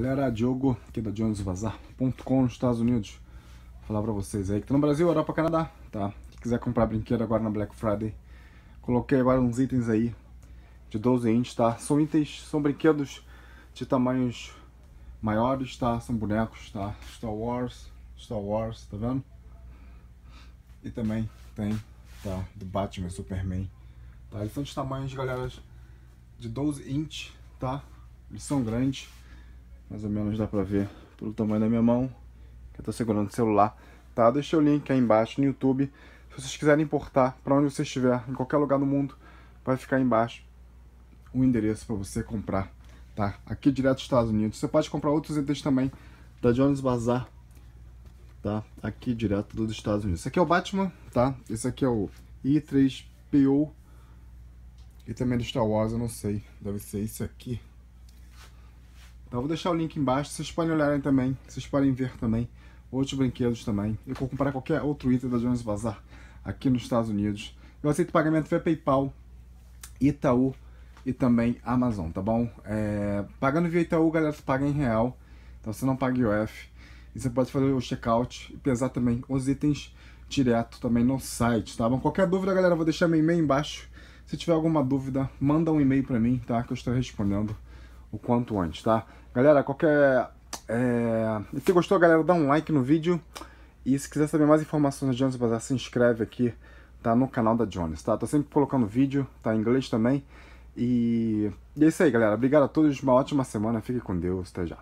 Galera, Diogo, aqui da jonesvazar.com nos Estados Unidos Vou falar pra vocês aí que tá no Brasil, Europa, Canadá, tá? Quem quiser comprar brinquedo agora na Black Friday Coloquei agora uns itens aí de 12 inches, tá? São itens, são brinquedos de tamanhos maiores, tá? São bonecos, tá? Star Wars, Star Wars, tá vendo? E também tem, tá? Do Batman, Superman, tá? Eles são de tamanhos, galera, de 12 inches, tá? Eles são grandes mais ou menos dá pra ver pelo tamanho da minha mão, que eu tô segurando o celular, tá? Deixa o link aí embaixo no YouTube, se vocês quiserem importar para onde você estiver, em qualquer lugar do mundo, vai ficar aí embaixo o endereço para você comprar, tá? Aqui direto dos Estados Unidos. Você pode comprar outros itens também da Jones Bazar, tá? Aqui direto dos Estados Unidos. Esse aqui é o Batman, tá? Esse aqui é o I3PO e também do Star Wars, eu não sei, deve ser esse aqui, então vou deixar o link embaixo, vocês podem olharem também, vocês podem ver também outros brinquedos também. Eu vou comprar qualquer outro item da Jones Bazar aqui nos Estados Unidos. Eu aceito pagamento via PayPal, Itaú e também Amazon, tá bom? É... Pagando via Itaú, galera, você paga em real, então você não paga IOF. E você pode fazer o checkout e pesar também os itens direto também no site, tá bom? Qualquer dúvida, galera, vou deixar meu e-mail embaixo. Se tiver alguma dúvida, manda um e-mail para mim, tá? Que eu estou respondendo o quanto antes, tá? Galera, qualquer... É... Se gostou, galera, dá um like no vídeo. E se quiser saber mais informações da Jones Bazar, se inscreve aqui, tá? No canal da Jones, tá? Tô sempre colocando vídeo, tá? Em inglês também. E... e é isso aí, galera. Obrigado a todos. Uma ótima semana. Fique com Deus. Até já.